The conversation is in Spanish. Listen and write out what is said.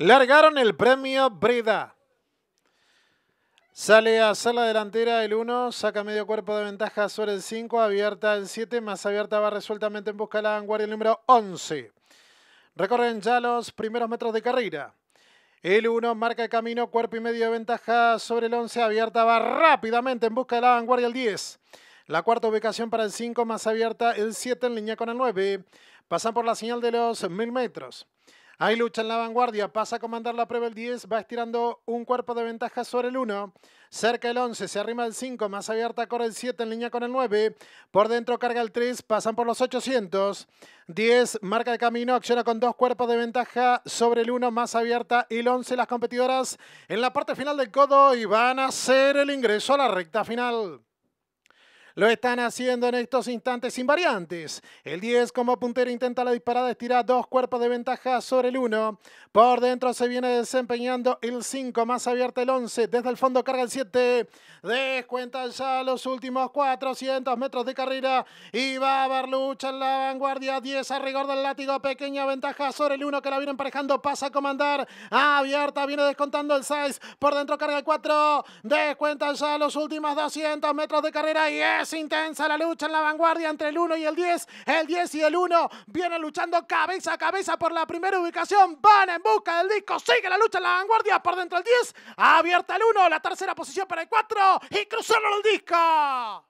Largaron el premio Breda. Sale a sala delantera el 1, saca medio cuerpo de ventaja sobre el 5, abierta el 7, más abierta va resueltamente en busca de la vanguardia el número 11. Recorren ya los primeros metros de carrera. El 1 marca el camino, cuerpo y medio de ventaja sobre el 11, abierta va rápidamente en busca de la vanguardia el 10. La cuarta ubicación para el 5, más abierta el 7 en línea con el 9. Pasan por la señal de los 1000 metros. Hay lucha en la vanguardia, pasa a comandar la prueba el 10, va estirando un cuerpo de ventaja sobre el 1. Cerca el 11, se arrima el 5, más abierta corre el 7 en línea con el 9. Por dentro carga el 3, pasan por los 800. 10, marca el camino, acciona con dos cuerpos de ventaja sobre el 1, más abierta y el 11. Las competidoras en la parte final del codo y van a hacer el ingreso a la recta final. Lo están haciendo en estos instantes sin variantes. El 10 como puntero intenta la disparada, estira dos cuerpos de ventaja sobre el 1. Por dentro se viene desempeñando el 5, más abierta el 11. Desde el fondo carga el 7. descuenta ya los últimos 400 metros de carrera. Y va a haber lucha en la vanguardia. 10 a rigor del látigo. Pequeña ventaja sobre el 1 que la viene emparejando. Pasa a comandar. Abierta, viene descontando el 6. Por dentro carga el 4. descuenta ya los últimos 200 metros de carrera. Y es intensa la lucha en la vanguardia entre el 1 y el 10. El 10 y el 1 vienen luchando cabeza a cabeza por la primera ubicación. Van en busca del disco. Sigue la lucha en la vanguardia por dentro del 10. Abierta el 1. La tercera posición para el 4. Y cruzaron el disco.